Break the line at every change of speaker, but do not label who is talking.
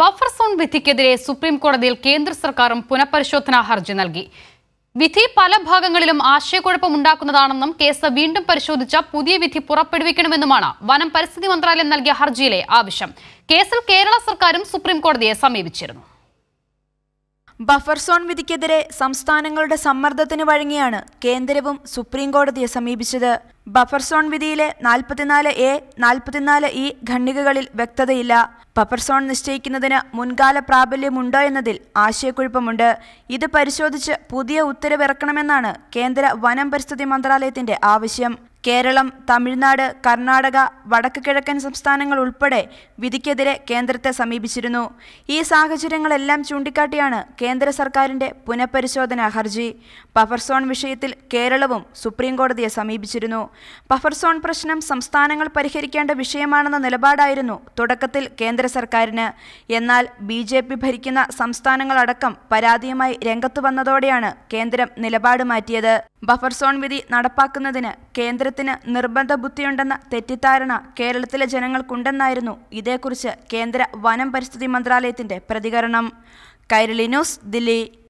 buffer zone വിധിക്കെതിരെ supreme കോടതിയിൽ കേന്ദ്ര സർക്കാരും പുനഃപരിശോധനാ ഹർജി നൽകി വിധി പല ഭാഗങ്ങളിലും ആശയക്കുഴപ്പമുണ്ടാക്കുന്നതാണെന്നും കേസ് വീണ്ടും പരിശോധിച്ച പുതിയ വിധി പുറപ്പെടുവിക്കണമെന്നുമാണ് വനം പരിസ്ഥിതി മന്ത്രാലയം നൽകിയ ഹർജിയിലെ ആവശ്യം കേസിൽ കേരള സർക്കാരും സുപ്രീം കോടതിയെ സമീപിച്ചിരുന്നു ബഫർ സോൺ വിധിക്കെതിരെ
സംസ്ഥാനങ്ങളുടെ സമ്മർദ്ദത്തിന് വഴങ്ങിയാണ് കേന്ദ്രവും സുപ്രീംകോടതിയെ സമീപിച്ചത് ബഫർ സോൺ വിധിയിലെ നാൽപ്പത്തിനാല് എ നാൽപ്പത്തിനാല് ഇ ഖണ്ഡികകളിൽ വ്യക്തതയില്ല ബഫർ സോൺ നിശ്ചയിക്കുന്നതിന് മുൻകാല പ്രാബല്യമുണ്ടോ എന്നതിൽ ആശയക്കുഴപ്പമുണ്ട് ഇത് പരിശോധിച്ച് പുതിയ ഉത്തരവിറക്കണമെന്നാണ് കേന്ദ്ര വനം പരിസ്ഥിതി മന്ത്രാലയത്തിന്റെ ആവശ്യം കേരളം തമിഴ്നാട് കർണാടക വടക്കു കിഴക്കൻ സംസ്ഥാനങ്ങൾ ഉൾപ്പെടെ വിധിക്കെതിരെ കേന്ദ്രത്തെ സമീപിച്ചിരുന്നു ഈ സാഹചര്യങ്ങളെല്ലാം ചൂണ്ടിക്കാട്ടിയാണ് കേന്ദ്ര സർക്കാരിന്റെ പുനഃപരിശോധനാ ഹർജി പഫർസോൺ വിഷയത്തിൽ കേരളവും സുപ്രീംകോടതിയെ സമീപിച്ചിരുന്നു പഫർസോൺ പ്രശ്നം സംസ്ഥാനങ്ങൾ പരിഹരിക്കേണ്ട വിഷയമാണെന്ന നിലപാടായിരുന്നു തുടക്കത്തിൽ കേന്ദ്ര സർക്കാരിന് എന്നാൽ ബി ഭരിക്കുന്ന സംസ്ഥാനങ്ങളടക്കം പരാതിയുമായി രംഗത്തു വന്നതോടെയാണ് കേന്ദ്രം നിലപാട് മാറ്റിയത് ബഫർ സോൺ വിധി നടപ്പാക്കുന്നതിന് കേന്ദ്രത്തിന് നിർബന്ധ ബുദ്ധിയുണ്ടെന്ന തെറ്റിദ്ധാരണ കേരളത്തിലെ ജനങ്ങൾക്കുണ്ടെന്നായിരുന്നു ഇതേക്കുറിച്ച് കേന്ദ്ര വനം പരിസ്ഥിതി മന്ത്രാലയത്തിന്റെ പ്രതികരണം കൈരളി ന്യൂസ് ദില്ലി